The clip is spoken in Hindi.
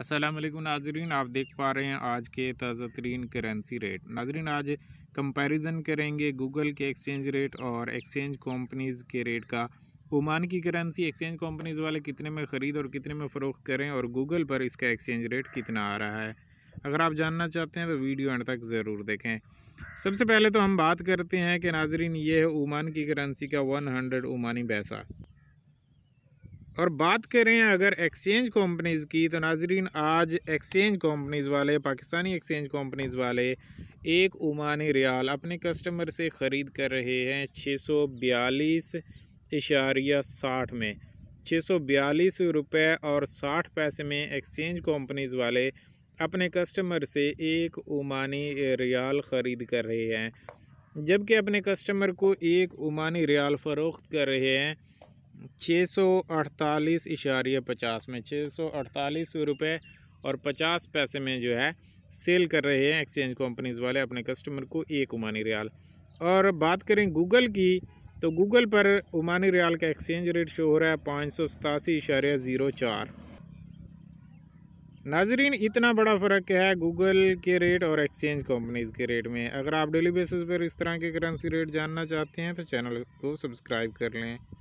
असलम नाजरीन आप देख पा रहे हैं आज के ताज़ा तरीन करेंसी रेट नाजरीन आज कंपैरिजन करेंगे गूगल के एक्सचेंज रेट और एक्सचेंज कंपनीज़ के रेट का ओमान की करेंसी एक्सचेंज कंपनीज़ वाले कितने में ख़रीद और कितने में फ़रोख करें और गूगल पर इसका एक्सचेंज रेट कितना आ रहा है अगर आप जानना चाहते हैं तो वीडियो एंड तक ज़रूर देखें सबसे पहले तो हम बात करते हैं कि नाजरीन ये है ओमान की करेंसी का वन हंड्रेड ओमानी पैसा और बात करें अगर एक्सचेंज कंपनीज़ की तो नाजरीन आज एक्सचेंज कंपनीज़ वाले पाकिस्तानी एक्सचेंज कंपनीज़ वाले एक ओमानी रियाल अपने कस्टमर से ख़रीद कर रहे हैं छः सौ बयालीस इशारिया साठ में छः सौ बयालीस रुपये और साठ पैसे में एक्सचेंज कंपनीज़ वाले अपने कस्टमर से एक उमानी रियाल ख़रीद कर रहे हैं जबकि अपने कस्टमर को एक ओमानी रियाल फ़रोख्त कर रहे हैं छः सौ अड़तालीस पचास में छः सौ अड़तालीस रुपये और पचास पैसे में जो है सेल कर रहे हैं एक्सचेंज कंपनीज वाले अपने कस्टमर को एक उमानी रियाल और बात करें गूगल की तो गूगल पर उमानी रियाल का एक्सचेंज रेट शो हो रहा है पाँच सौ सतासी इशारे ज़ीरो चार नाजरीन इतना बड़ा फ़र्क है गूगल के रेट और एक्सचेंज कंपनीज़ के रेट में अगर आप डेली बेसिस पर इस तरह के करेंसी रेट जानना चाहते हैं तो चैनल को सब्सक्राइब कर लें